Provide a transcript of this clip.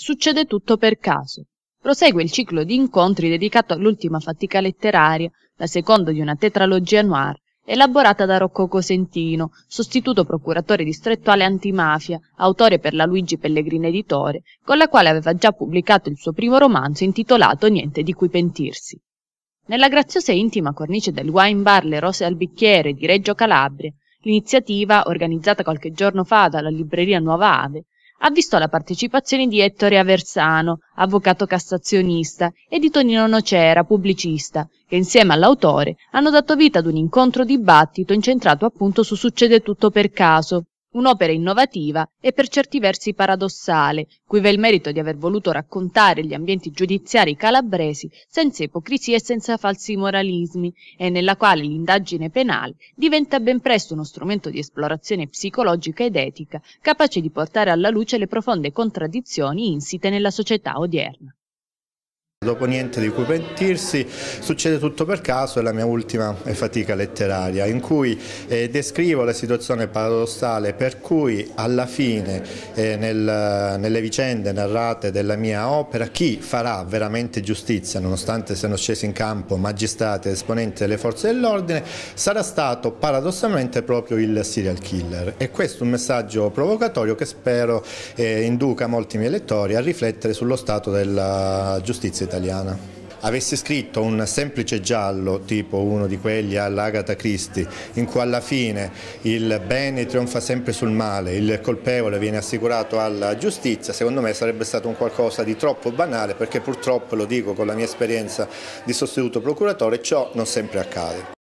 succede tutto per caso. Prosegue il ciclo di incontri dedicato all'ultima fatica letteraria, la seconda di una tetralogia noir, elaborata da Rocco Cosentino, sostituto procuratore distrettuale antimafia, autore per la Luigi Pellegrini Editore, con la quale aveva già pubblicato il suo primo romanzo intitolato Niente di cui pentirsi. Nella graziosa e intima cornice del wine bar Le Rose al Bicchiere di Reggio Calabria, l'iniziativa, organizzata qualche giorno fa dalla libreria Nuova Ave, ha visto la partecipazione di Ettore Aversano, avvocato cassazionista, e di Tonino Nocera, pubblicista, che insieme all'autore hanno dato vita ad un incontro dibattito incentrato appunto su Succede tutto per caso, Un'opera innovativa e per certi versi paradossale, cui va il merito di aver voluto raccontare gli ambienti giudiziari calabresi senza ipocrisie e senza falsi moralismi, e nella quale l'indagine penale diventa ben presto uno strumento di esplorazione psicologica ed etica, capace di portare alla luce le profonde contraddizioni insite nella società odierna. Dopo niente di cui pentirsi, succede tutto per caso, è la mia ultima fatica letteraria, in cui eh, descrivo la situazione paradossale per cui alla fine eh, nel, nelle vicende narrate della mia opera chi farà veramente giustizia, nonostante siano scesi in campo magistrati ed esponenti delle forze dell'ordine, sarà stato paradossalmente proprio il serial killer. E questo è un messaggio provocatorio che spero eh, induca molti miei lettori a riflettere sullo stato della giustizia italiana Avessi scritto un semplice giallo, tipo uno di quelli all'Agata Christie, in cui alla fine il bene trionfa sempre sul male, il colpevole viene assicurato alla giustizia, secondo me sarebbe stato un qualcosa di troppo banale perché purtroppo, lo dico con la mia esperienza di sostituto procuratore, ciò non sempre accade.